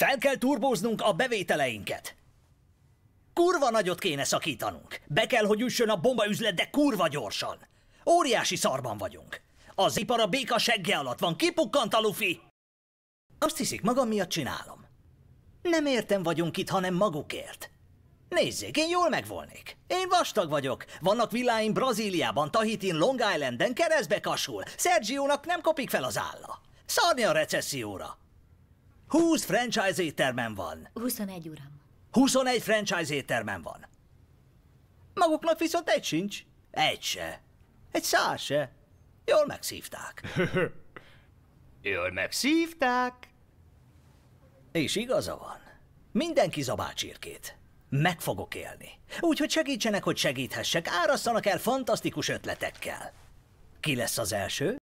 Fel kell turbóznunk a bevételeinket. Kurva nagyot kéne szakítanunk. Be kell, hogy üssön a bombaüzlet, de kurva gyorsan. Óriási szarban vagyunk. Az ipar a béka segge alatt van, kipukkant a lufi! Azt hiszik, magam miatt csinálom. Nem értem vagyunk itt, hanem magukért. Nézzék, én jól megvolnék. Én vastag vagyok. Vannak villáim Brazíliában, Tahitin, Long Islanden, keresztbe kasul. Sergiónak nem kopik fel az álla. Szarni a recesszióra. 20 franchise éttermen van. 21, uram. 21 franchise éttermen van. Maguknak viszont egy sincs. Egy se. Egy szár se. Jól megszívták. Jól megszívták. És igaza van. Mindenki zabál csirkét. Meg fogok élni. Úgyhogy segítsenek, hogy segíthessek. Árasszanak el fantasztikus ötletekkel. Ki lesz az első?